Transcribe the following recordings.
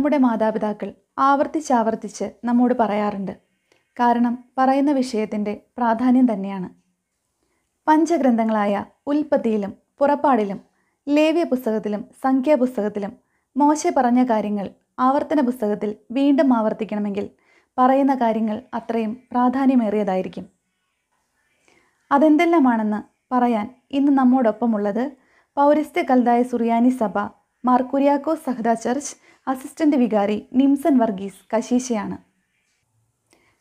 നമ്മുടെ മാതാപിതാക്കൾ ആവർത്തിച്ചാവർത്തിച്ച് നമ്മോട് പറയാറുണ്ട് കാരണം പറയുന്ന വിഷയത്തിൻ്റെ പ്രാധാന്യം തന്നെയാണ് പഞ്ചഗ്രന്ഥങ്ങളായ ഉൽപ്പത്തിയിലും പുറപ്പാടിലും ലേവ്യ പുസ്തകത്തിലും സംഖ്യാപുസ്തകത്തിലും മോശ പറഞ്ഞ കാര്യങ്ങൾ ആവർത്തന പുസ്തകത്തിൽ വീണ്ടും ആവർത്തിക്കണമെങ്കിൽ പറയുന്ന കാര്യങ്ങൾ അത്രയും പ്രാധാന്യമേറിയതായിരിക്കും അതെന്തെല്ലാമാണെന്ന് പറയാൻ ഇന്ന് നമ്മോടൊപ്പമുള്ളത് പൗരസ്ത്യ കൽതായ സുറിയാനി സഭ മാർക്കുര്യാക്കോസ് സഹദ ചർച്ച് അസിസ്റ്റന്റ് വികാരി നിംസൻ വർഗീസ് കശീശയാണ്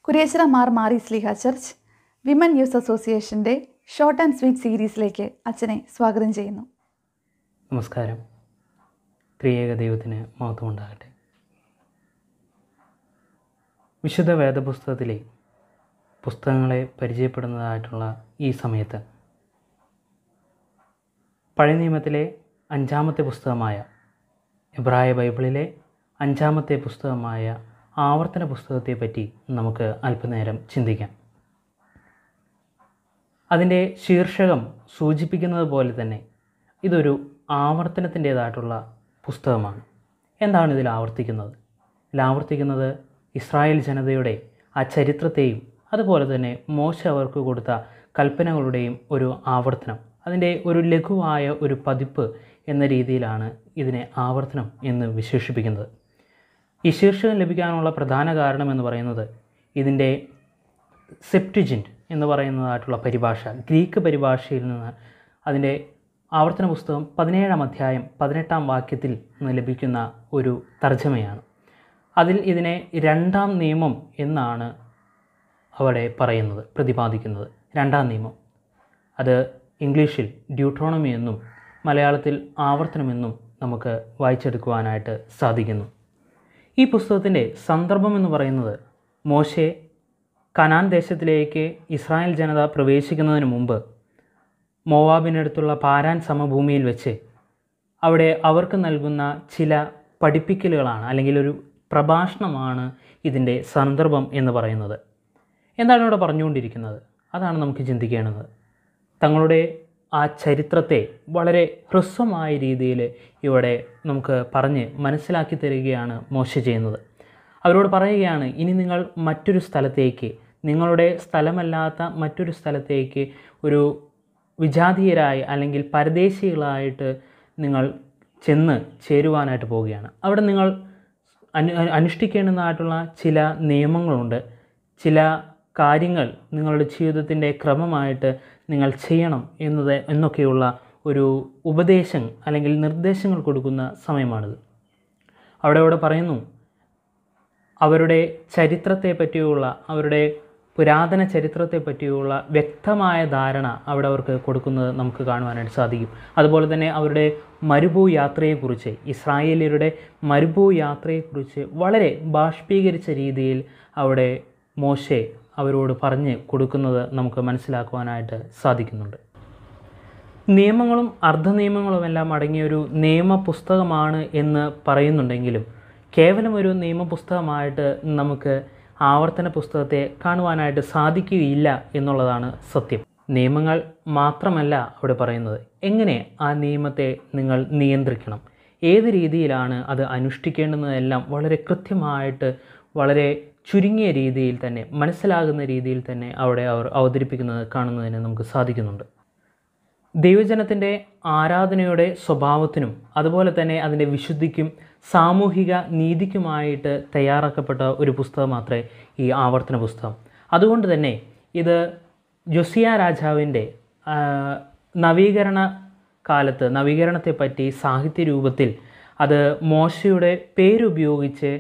കുരേശ്വര മാർ മാറി സ്ലിഹ ചർച്ച് വിമൻ യൂസ് അസോസിയേഷൻ്റെ ഷോർട്ട് ആൻഡ് സ്വീറ്റ് സീരീസിലേക്ക് അച്ഛനെ സ്വാഗതം ചെയ്യുന്നു നമസ്കാരം ത്രിയേക ദൈവത്തിന് മഹത്വമുണ്ടാകട്ടെ വിശുദ്ധ വേദപുസ്തകത്തിലെ പുസ്തകങ്ങളെ പരിചയപ്പെടുന്നതായിട്ടുള്ള ഈ സമയത്ത് പഴയ നിയമത്തിലെ അഞ്ചാമത്തെ പുസ്തകമായ എബ്രായ ബൈബിളിലെ അഞ്ചാമത്തെ പുസ്തകമായ ആവർത്തന പുസ്തകത്തെപ്പറ്റി നമുക്ക് അല്പനേരം ചിന്തിക്കാം അതിൻ്റെ ശീർഷകം സൂചിപ്പിക്കുന്നത് പോലെ തന്നെ ഇതൊരു ആവർത്തനത്തിൻ്റേതായിട്ടുള്ള പുസ്തകമാണ് എന്താണ് ഇതിൽ ആവർത്തിക്കുന്നത് ഇതിലാവർത്തിക്കുന്നത് ആവർത്തിക്കുന്നത് ഇസ്രായേൽ ജനതയുടെ ആ ചരിത്രത്തെയും അതുപോലെ തന്നെ മോശ അവർക്ക് കൊടുത്ത കൽപ്പനകളുടെയും ഒരു ആവർത്തനം അതിൻ്റെ ഒരു ലഘുവായ ഒരു പതിപ്പ് എന്ന രീതിയിലാണ് ഇതിനെ ആവർത്തനം എന്ന് വിശേഷിപ്പിക്കുന്നത് ഈ ശീർഷകം ലഭിക്കാനുള്ള പ്രധാന കാരണം എന്ന് പറയുന്നത് ഇതിൻ്റെ സെപ്റ്റിജിൻറ്റ് എന്ന് പറയുന്നതായിട്ടുള്ള പരിഭാഷ ഗ്രീക്ക് പരിഭാഷയിൽ നിന്ന് അതിൻ്റെ ആവർത്തന പുസ്തകം പതിനേഴാം അധ്യായം പതിനെട്ടാം വാക്യത്തിൽ നിന്ന് ലഭിക്കുന്ന ഒരു തർജ്ജമയാണ് അതിൽ ഇതിനെ രണ്ടാം നിയമം എന്നാണ് അവിടെ പറയുന്നത് പ്രതിപാദിക്കുന്നത് രണ്ടാം നിയമം അത് ഇംഗ്ലീഷിൽ ഡ്യൂട്രോണമി എന്നും മലയാളത്തിൽ ആവർത്തനമെന്നും നമുക്ക് വായിച്ചെടുക്കുവാനായിട്ട് സാധിക്കുന്നു ഈ പുസ്തകത്തിൻ്റെ സന്ദർഭം എന്ന് പറയുന്നത് മോശെ കനാൻ ദേശത്തിലേക്ക് ഇസ്രായേൽ ജനത പ്രവേശിക്കുന്നതിന് മുമ്പ് മോവാബിനടുത്തുള്ള പാരാൻ സമഭൂമിയിൽ വെച്ച് അവിടെ അവർക്ക് നൽകുന്ന ചില പഠിപ്പിക്കലുകളാണ് അല്ലെങ്കിൽ ഒരു പ്രഭാഷണമാണ് ഇതിൻ്റെ സന്ദർഭം എന്ന് പറയുന്നത് എന്താണ് ഇവിടെ പറഞ്ഞുകൊണ്ടിരിക്കുന്നത് അതാണ് നമുക്ക് ചിന്തിക്കേണ്ടത് തങ്ങളുടെ ആ ചരിത്രത്തെ വളരെ ഹ്രസ്വമായ രീതിയിൽ ഇവിടെ നമുക്ക് പറഞ്ഞ് മനസ്സിലാക്കി തരികയാണ് മോശ ചെയ്യുന്നത് അവരോട് പറയുകയാണ് ഇനി നിങ്ങൾ മറ്റൊരു സ്ഥലത്തേക്ക് നിങ്ങളുടെ സ്ഥലമല്ലാത്ത മറ്റൊരു സ്ഥലത്തേക്ക് ഒരു വിജാതീയരായി അല്ലെങ്കിൽ പരദേശികളായിട്ട് നിങ്ങൾ ചെന്ന് ചേരുവാനായിട്ട് പോവുകയാണ് അവിടെ നിങ്ങൾ അനു അനുഷ്ഠിക്കേണ്ടതായിട്ടുള്ള ചില നിയമങ്ങളുണ്ട് ചില കാര്യങ്ങൾ നിങ്ങളുടെ ജീവിതത്തിൻ്റെ ക്രമമായിട്ട് നിങ്ങൾ ചെയ്യണം എന്നത് എന്നൊക്കെയുള്ള ഒരു ഉപദേശം അല്ലെങ്കിൽ നിർദ്ദേശങ്ങൾ കൊടുക്കുന്ന സമയമാണിത് അവിടെ അവിടെ പറയുന്നു അവരുടെ ചരിത്രത്തെ പറ്റിയുള്ള അവരുടെ പുരാതന ചരിത്രത്തെ പറ്റിയുള്ള വ്യക്തമായ ധാരണ അവിടെ അവർക്ക് കൊടുക്കുന്നത് നമുക്ക് കാണുവാനായിട്ട് സാധിക്കും അതുപോലെ തന്നെ അവരുടെ മരുഭൂ യാത്രയെക്കുറിച്ച് ഇസ്രായേലിയരുടെ മരുഭൂ യാത്രയെക്കുറിച്ച് വളരെ ബാഷ്പീകരിച്ച രീതിയിൽ അവിടെ മോശെ അവരോട് പറഞ്ഞ് കൊടുക്കുന്നത് നമുക്ക് മനസ്സിലാക്കുവാനായിട്ട് സാധിക്കുന്നുണ്ട് നിയമങ്ങളും അർദ്ധ നിയമങ്ങളും എല്ലാം അടങ്ങിയൊരു നിയമപുസ്തകമാണ് എന്ന് പറയുന്നുണ്ടെങ്കിലും കേവലം ഒരു നിയമപുസ്തകമായിട്ട് നമുക്ക് ആവർത്തന പുസ്തകത്തെ കാണുവാനായിട്ട് സാധിക്കുകയില്ല എന്നുള്ളതാണ് സത്യം നിയമങ്ങൾ മാത്രമല്ല അവിടെ പറയുന്നത് എങ്ങനെ ആ നിയമത്തെ നിങ്ങൾ നിയന്ത്രിക്കണം ഏത് രീതിയിലാണ് അത് അനുഷ്ഠിക്കേണ്ടുന്നതെല്ലാം വളരെ കൃത്യമായിട്ട് വളരെ ചുരുങ്ങിയ രീതിയിൽ തന്നെ മനസ്സിലാകുന്ന രീതിയിൽ തന്നെ അവിടെ അവർ അവതരിപ്പിക്കുന്നത് കാണുന്നതിന് നമുക്ക് സാധിക്കുന്നുണ്ട് ദൈവജനത്തിൻ്റെ ആരാധനയുടെ സ്വഭാവത്തിനും അതുപോലെ തന്നെ അതിൻ്റെ വിശുദ്ധിക്കും സാമൂഹിക നീതിക്കുമായിട്ട് തയ്യാറാക്കപ്പെട്ട ഒരു പുസ്തകം മാത്രമേ ഈ ആവർത്തന പുസ്തകം അതുകൊണ്ട് തന്നെ ഇത് ജൊസിയ രാജാവിൻ്റെ നവീകരണ കാലത്ത് നവീകരണത്തെപ്പറ്റി സാഹിത്യ രൂപത്തിൽ അത് മോശയുടെ പേരുപയോഗിച്ച്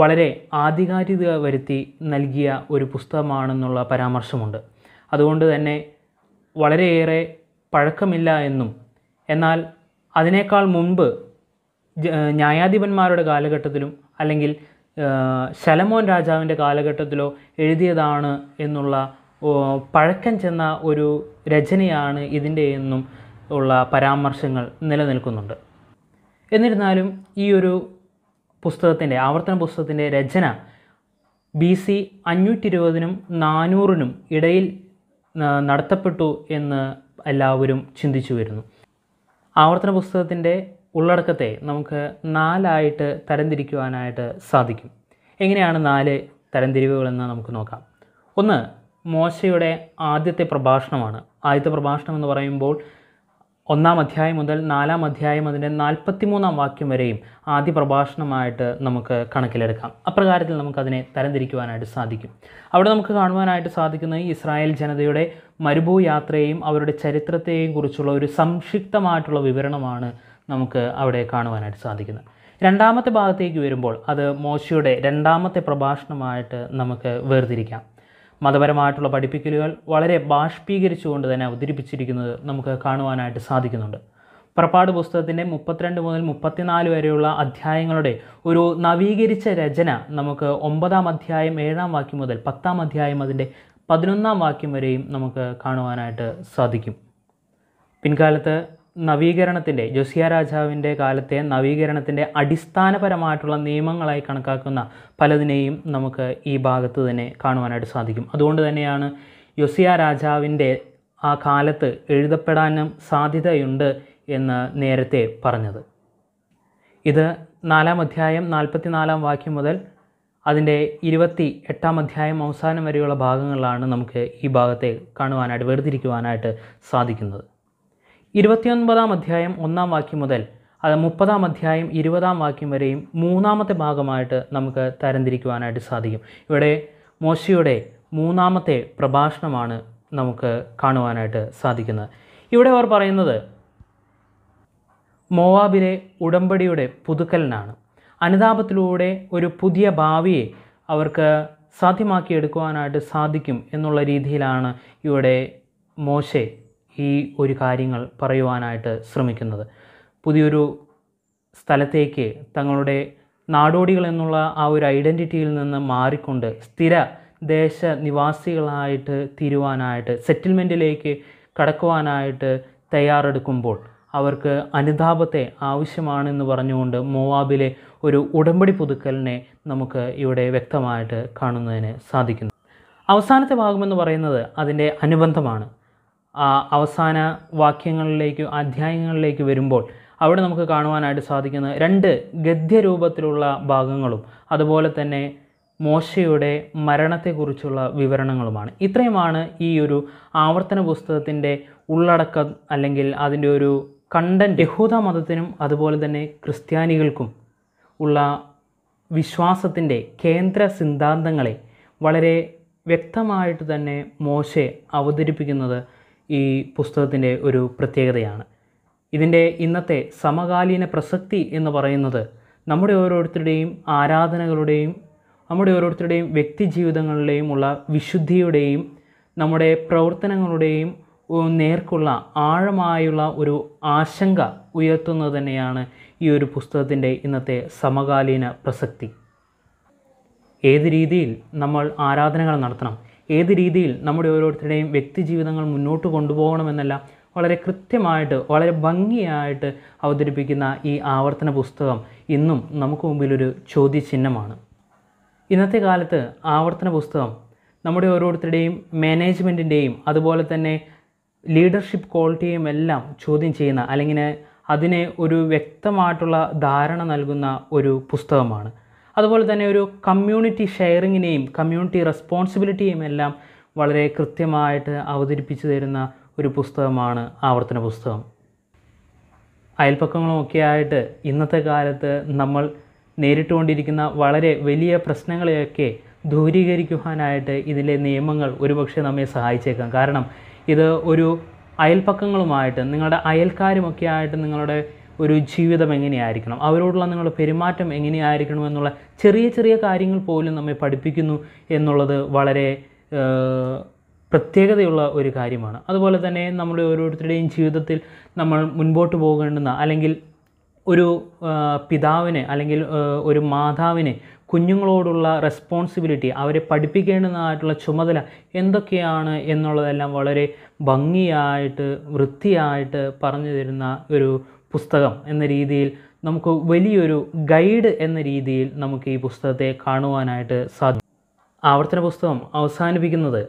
വളരെ ആധികാരികത വരുത്തി നൽകിയ ഒരു പുസ്തകമാണെന്നുള്ള പരാമർശമുണ്ട് അതുകൊണ്ട് തന്നെ വളരെയേറെ പഴക്കമില്ല എന്നും എന്നാൽ അതിനേക്കാൾ മുൻപ് ന്യായാധിപന്മാരുടെ കാലഘട്ടത്തിലും അല്ലെങ്കിൽ ശലമോൻ രാജാവിൻ്റെ കാലഘട്ടത്തിലോ എഴുതിയതാണ് എന്നുള്ള പഴക്കം ചെന്ന ഒരു രചനയാണ് ഇതിൻ്റെ എന്നും ഉള്ള പരാമർശങ്ങൾ നിലനിൽക്കുന്നുണ്ട് എന്നിരുന്നാലും ഈ ഒരു പുസ്തകത്തിൻ്റെ ആവർത്തന പുസ്തകത്തിൻ്റെ രചന ബി സി അഞ്ഞൂറ്റി ഇരുപതിനും നാനൂറിനും ഇടയിൽ നടത്തപ്പെട്ടു എന്ന് എല്ലാവരും ചിന്തിച്ചു വരുന്നു ആവർത്തന പുസ്തകത്തിൻ്റെ ഉള്ളടക്കത്തെ നമുക്ക് നാലായിട്ട് തരംതിരിക്കുവാനായിട്ട് സാധിക്കും എങ്ങനെയാണ് നാല് തരംതിരിവുകളെന്ന് നമുക്ക് നോക്കാം ഒന്ന് മോശയുടെ ആദ്യത്തെ പ്രഭാഷണമാണ് ആദ്യത്തെ പ്രഭാഷണം എന്ന് പറയുമ്പോൾ ഒന്നാം അധ്യായം മുതൽ നാലാം അധ്യായം അതിൻ്റെ നാൽപ്പത്തിമൂന്നാം വാക്യം വരെയും ആദ്യ പ്രഭാഷണമായിട്ട് നമുക്ക് കണക്കിലെടുക്കാം അപ്രകാരത്തിൽ നമുക്കതിനെ തരംതിരിക്കുവാനായിട്ട് സാധിക്കും അവിടെ നമുക്ക് കാണുവാനായിട്ട് സാധിക്കുന്ന ഇസ്രായേൽ ജനതയുടെ മരുഭൂ യാത്രയെയും അവരുടെ ചരിത്രത്തെയും കുറിച്ചുള്ള ഒരു സംക്ഷിപ്തമായിട്ടുള്ള വിവരണമാണ് നമുക്ക് അവിടെ കാണുവാനായിട്ട് സാധിക്കുന്നത് രണ്ടാമത്തെ ഭാഗത്തേക്ക് വരുമ്പോൾ അത് മോശയുടെ രണ്ടാമത്തെ പ്രഭാഷണമായിട്ട് നമുക്ക് വേർതിരിക്കാം മതപരമായിട്ടുള്ള പഠിപ്പിക്കലുകൾ വളരെ ബാഷ്പീകരിച്ചുകൊണ്ട് തന്നെ അവതരിപ്പിച്ചിരിക്കുന്നത് നമുക്ക് കാണുവാനായിട്ട് സാധിക്കുന്നുണ്ട് പുറപ്പാട് പുസ്തകത്തിൻ്റെ മുപ്പത്തിരണ്ട് മുതൽ മുപ്പത്തിനാല് വരെയുള്ള അധ്യായങ്ങളുടെ ഒരു നവീകരിച്ച രചന നമുക്ക് ഒമ്പതാം അധ്യായം ഏഴാം വാക്യം മുതൽ പത്താം അധ്യായം അതിൻ്റെ പതിനൊന്നാം വാക്യം വരെയും നമുക്ക് കാണുവാനായിട്ട് സാധിക്കും പിൻകാലത്ത് നവീകരണത്തിൻ്റെ ജോസിയ രാജാവിൻ്റെ കാലത്തെ നവീകരണത്തിൻ്റെ അടിസ്ഥാനപരമായിട്ടുള്ള നിയമങ്ങളായി കണക്കാക്കുന്ന പലതിനെയും നമുക്ക് ഈ ഭാഗത്ത് തന്നെ കാണുവാനായിട്ട് സാധിക്കും അതുകൊണ്ട് തന്നെയാണ് യൊസിയ രാജാവിൻ്റെ ആ കാലത്ത് എഴുതപ്പെടാനും സാധ്യതയുണ്ട് എന്ന് നേരത്തെ പറഞ്ഞത് ഇത് നാലാം അധ്യായം നാലാം വാക്യം മുതൽ അതിൻ്റെ ഇരുപത്തി എട്ടാം അധ്യായം അവസാനം വരെയുള്ള ഭാഗങ്ങളിലാണ് നമുക്ക് ഈ ഭാഗത്തെ കാണുവാനായിട്ട് വേർതിരിക്കുവാനായിട്ട് സാധിക്കുന്നത് ഇരുപത്തിയൊൻപതാം അധ്യായം ഒന്നാം വാക്യം മുതൽ അത് മുപ്പതാം അധ്യായം ഇരുപതാം വാക്യം വരെയും മൂന്നാമത്തെ ഭാഗമായിട്ട് നമുക്ക് തരംതിരിക്കുവാനായിട്ട് സാധിക്കും ഇവിടെ മോശയുടെ മൂന്നാമത്തെ പ്രഭാഷണമാണ് നമുക്ക് കാണുവാനായിട്ട് സാധിക്കുന്നത് ഇവിടെ അവർ പറയുന്നത് മോവാബിലെ ഉടമ്പടിയുടെ പുതുക്കലിനാണ് അനുതാപത്തിലൂടെ ഒരു പുതിയ ഭാവിയെ അവർക്ക് സാധ്യമാക്കിയെടുക്കുവാനായിട്ട് സാധിക്കും എന്നുള്ള രീതിയിലാണ് ഇവിടെ മോശെ ഈ ഒരു കാര്യങ്ങൾ പറയുവാനായിട്ട് ശ്രമിക്കുന്നത് പുതിയൊരു സ്ഥലത്തേക്ക് തങ്ങളുടെ നാടോടികൾ എന്നുള്ള ആ ഒരു ഐഡൻറ്റിറ്റിയിൽ നിന്ന് മാറിക്കൊണ്ട് സ്ഥിര ദേശ നിവാസികളായിട്ട് തീരുവാനായിട്ട് സെറ്റിൽമെൻറ്റിലേക്ക് കടക്കുവാനായിട്ട് തയ്യാറെടുക്കുമ്പോൾ അവർക്ക് അനുതാപത്തെ ആവശ്യമാണെന്ന് പറഞ്ഞുകൊണ്ട് മോവാബിലെ ഒരു ഉടമ്പടി പുതുക്കലിനെ നമുക്ക് ഇവിടെ വ്യക്തമായിട്ട് കാണുന്നതിന് സാധിക്കുന്നു അവസാനത്തെ ഭാഗമെന്ന് പറയുന്നത് അതിൻ്റെ അനുബന്ധമാണ് അവസാന വാക്യങ്ങളിലേക്ക് അധ്യായങ്ങളിലേക്ക് വരുമ്പോൾ അവിടെ നമുക്ക് കാണുവാനായിട്ട് സാധിക്കുന്ന രണ്ട് ഗദ്യരൂപത്തിലുള്ള ഭാഗങ്ങളും അതുപോലെ തന്നെ മോശയുടെ മരണത്തെക്കുറിച്ചുള്ള വിവരണങ്ങളുമാണ് ഇത്രയുമാണ് ഈ ഒരു ആവർത്തന പുസ്തകത്തിൻ്റെ ഉള്ളടക്കം അല്ലെങ്കിൽ അതിൻ്റെ ഒരു കണ്ടൻറ്റ് യഹൂദ മതത്തിനും അതുപോലെ തന്നെ ക്രിസ്ത്യാനികൾക്കും ഉള്ള വിശ്വാസത്തിൻ്റെ കേന്ദ്ര സിദ്ധാന്തങ്ങളെ വളരെ വ്യക്തമായിട്ട് തന്നെ മോശെ അവതരിപ്പിക്കുന്നത് ഈ പുസ്തകത്തിൻ്റെ ഒരു പ്രത്യേകതയാണ് ഇതിൻ്റെ ഇന്നത്തെ സമകാലീന പ്രസക്തി എന്ന് പറയുന്നത് നമ്മുടെ ഓരോരുത്തരുടെയും ആരാധനകളുടെയും നമ്മുടെ ഓരോരുത്തരുടെയും വ്യക്തി ജീവിതങ്ങളിലെയും ഉള്ള വിശുദ്ധിയുടെയും നമ്മുടെ പ്രവർത്തനങ്ങളുടെയും നേർക്കുള്ള ആഴമായുള്ള ഒരു ആശങ്ക ഉയർത്തുന്നത് തന്നെയാണ് ഈ ഒരു പുസ്തകത്തിൻ്റെ ഇന്നത്തെ സമകാലീന പ്രസക്തി ഏത് രീതിയിൽ നമ്മൾ ആരാധനകൾ നടത്തണം ഏത് രീതിയിൽ നമ്മുടെ ഓരോരുത്തരുടെയും വ്യക്തി ജീവിതങ്ങൾ മുന്നോട്ട് കൊണ്ടുപോകണമെന്നല്ല വളരെ കൃത്യമായിട്ട് വളരെ ഭംഗിയായിട്ട് അവതരിപ്പിക്കുന്ന ഈ ആവർത്തന പുസ്തകം ഇന്നും നമുക്ക് മുമ്പിലൊരു ചോദ്യചിഹ്നമാണ് ഇന്നത്തെ കാലത്ത് ആവർത്തന പുസ്തകം നമ്മുടെ ഓരോരുത്തരുടെയും മാനേജ്മെൻറ്റിൻ്റെയും അതുപോലെ തന്നെ ലീഡർഷിപ്പ് ക്വാളിറ്റിയും എല്ലാം ചോദ്യം ചെയ്യുന്ന അല്ലെങ്കിൽ അതിനെ ഒരു വ്യക്തമായിട്ടുള്ള ധാരണ നൽകുന്ന ഒരു പുസ്തകമാണ് അതുപോലെ തന്നെ ഒരു കമ്മ്യൂണിറ്റി ഷെയറിങ്ങിനെയും കമ്മ്യൂണിറ്റി റെസ്പോൺസിബിലിറ്റിയെയും എല്ലാം വളരെ കൃത്യമായിട്ട് അവതരിപ്പിച്ചു തരുന്ന ഒരു പുസ്തകമാണ് ആവർത്തന പുസ്തകം അയൽപ്പക്കങ്ങളുമൊക്കെ ആയിട്ട് ഇന്നത്തെ കാലത്ത് നമ്മൾ നേരിട്ടുകൊണ്ടിരിക്കുന്ന വളരെ വലിയ പ്രശ്നങ്ങളെയൊക്കെ ദൂരീകരിക്കുവാനായിട്ട് ഇതിലെ നിയമങ്ങൾ ഒരുപക്ഷെ നമ്മെ സഹായിച്ചേക്കാം കാരണം ഇത് ഒരു അയൽപ്പക്കങ്ങളുമായിട്ട് നിങ്ങളുടെ അയൽക്കാരുമൊക്കെ ആയിട്ട് നിങ്ങളുടെ ഒരു ജീവിതം എങ്ങനെയായിരിക്കണം അവരോടുള്ള നിങ്ങളുടെ പെരുമാറ്റം എങ്ങനെയായിരിക്കണം എന്നുള്ള ചെറിയ ചെറിയ കാര്യങ്ങൾ പോലും നമ്മെ പഠിപ്പിക്കുന്നു എന്നുള്ളത് വളരെ പ്രത്യേകതയുള്ള ഒരു കാര്യമാണ് അതുപോലെ തന്നെ നമ്മൾ ഓരോരുത്തരുടെയും ജീവിതത്തിൽ നമ്മൾ മുൻപോട്ട് പോകേണ്ടുന്ന അല്ലെങ്കിൽ ഒരു പിതാവിനെ അല്ലെങ്കിൽ ഒരു മാതാവിനെ കുഞ്ഞുങ്ങളോടുള്ള റെസ്പോൺസിബിലിറ്റി അവരെ പഠിപ്പിക്കേണ്ടതായിട്ടുള്ള ചുമതല എന്തൊക്കെയാണ് എന്നുള്ളതെല്ലാം വളരെ ഭംഗിയായിട്ട് വൃത്തിയായിട്ട് പറഞ്ഞു തരുന്ന ഒരു പുസ്തകം എന്ന രീതിയിൽ നമുക്ക് വലിയൊരു ഗൈഡ് എന്ന രീതിയിൽ നമുക്ക് ഈ പുസ്തകത്തെ കാണുവാനായിട്ട് സാധിക്കും ആവർത്തന പുസ്തകം അവസാനിപ്പിക്കുന്നത്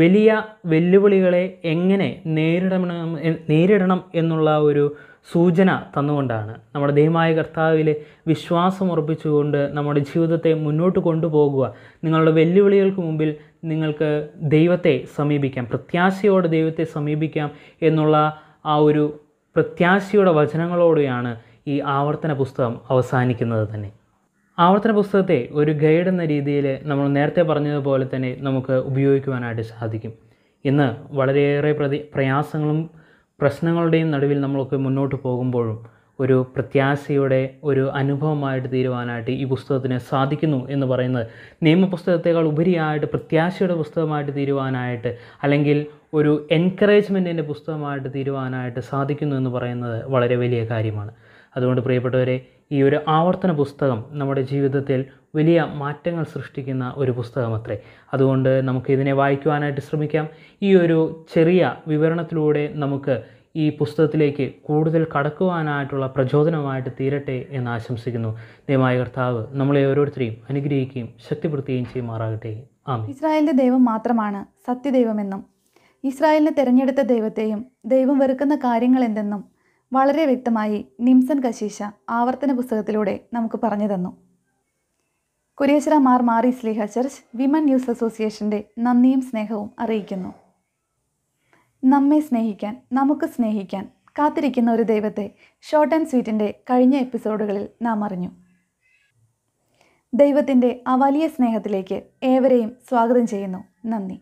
വലിയ വെല്ലുവിളികളെ എങ്ങനെ നേരിടണം നേരിടണം എന്നുള്ള ഒരു സൂചന തന്നുകൊണ്ടാണ് നമ്മുടെ ദൈവമായ കർത്താവിൽ വിശ്വാസം ഉറപ്പിച്ചുകൊണ്ട് നമ്മുടെ ജീവിതത്തെ മുന്നോട്ട് കൊണ്ടുപോകുക നിങ്ങളുടെ വെല്ലുവിളികൾക്ക് മുമ്പിൽ നിങ്ങൾക്ക് ദൈവത്തെ സമീപിക്കാം പ്രത്യാശയോടെ ദൈവത്തെ സമീപിക്കാം എന്നുള്ള ആ ഒരു പ്രത്യാശയുടെ വചനങ്ങളോടെയാണ് ഈ ആവർത്തന പുസ്തകം അവസാനിക്കുന്നത് തന്നെ ആവർത്തന പുസ്തകത്തെ ഒരു ഗൈഡ് എന്ന രീതിയിൽ നമ്മൾ നേരത്തെ പറഞ്ഞതുപോലെ തന്നെ നമുക്ക് ഉപയോഗിക്കുവാനായിട്ട് സാധിക്കും ഇന്ന് വളരെയേറെ പ്രതി പ്രയാസങ്ങളും പ്രശ്നങ്ങളുടെയും നടുവിൽ നമ്മളൊക്കെ മുന്നോട്ട് പോകുമ്പോഴും ഒരു പ്രത്യാശയുടെ ഒരു അനുഭവമായിട്ട് തീരുവാനായിട്ട് ഈ പുസ്തകത്തിന് സാധിക്കുന്നു എന്ന് പറയുന്നത് നിയമപുസ്തകത്തേക്കാൾ ഉപരിയായിട്ട് പ്രത്യാശയുടെ പുസ്തകമായിട്ട് തീരുവാനായിട്ട് അല്ലെങ്കിൽ ഒരു എൻകറേജ്മെൻറ്റിൻ്റെ പുസ്തകമായിട്ട് തീരുവാനായിട്ട് സാധിക്കുന്നു എന്ന് പറയുന്നത് വളരെ വലിയ കാര്യമാണ് അതുകൊണ്ട് പ്രിയപ്പെട്ടവരെ ഈ ഒരു ആവർത്തന പുസ്തകം നമ്മുടെ ജീവിതത്തിൽ വലിയ മാറ്റങ്ങൾ സൃഷ്ടിക്കുന്ന ഒരു പുസ്തകമത്രേ അതുകൊണ്ട് നമുക്ക് ഇതിനെ വായിക്കുവാനായിട്ട് ശ്രമിക്കാം ഈ ഒരു ചെറിയ വിവരണത്തിലൂടെ നമുക്ക് ഈ പുസ്തകത്തിലേക്ക് കൂടുതൽ കടക്കുവാനായിട്ടുള്ള പ്രചോദനമായിട്ട് തീരട്ടെ എന്ന് ആശംസിക്കുന്നു ദൈവമായ കർത്താവ് നമ്മളെ ഓരോരുത്തരെയും അനുഗ്രഹിക്കുകയും ശക്തിപ്പെടുത്തുകയും ചെയ്യുമാറാകട്ടെ ആ ഇസ്രായേലിൻ്റെ ദൈവം മാത്രമാണ് സത്യദൈവമെന്നും ഇസ്രായേലിനെ തിരഞ്ഞെടുത്ത ദൈവത്തെയും ദൈവം വെറുക്കുന്ന കാര്യങ്ങൾ എന്തെന്നും വളരെ വ്യക്തമായി നിംസൻ കശീശ ആവർത്തന പുസ്തകത്തിലൂടെ നമുക്ക് പറഞ്ഞു തന്നു കുരേശ്വര മാർ മാറി സ്ലീഹ ചർച്ച് വിമൻ ന്യൂസ് അസോസിയേഷൻ്റെ നന്ദിയും സ്നേഹവും അറിയിക്കുന്നു നമ്മെ സ്നേഹിക്കാൻ നമുക്ക് സ്നേഹിക്കാൻ കാത്തിരിക്കുന്ന ഒരു ദൈവത്തെ ഷോർട്ട് ആൻഡ് സ്വീറ്റിൻ്റെ കഴിഞ്ഞ എപ്പിസോഡുകളിൽ നാം അറിഞ്ഞു ദൈവത്തിൻ്റെ ആ വലിയ സ്നേഹത്തിലേക്ക് ഏവരെയും സ്വാഗതം ചെയ്യുന്നു നന്ദി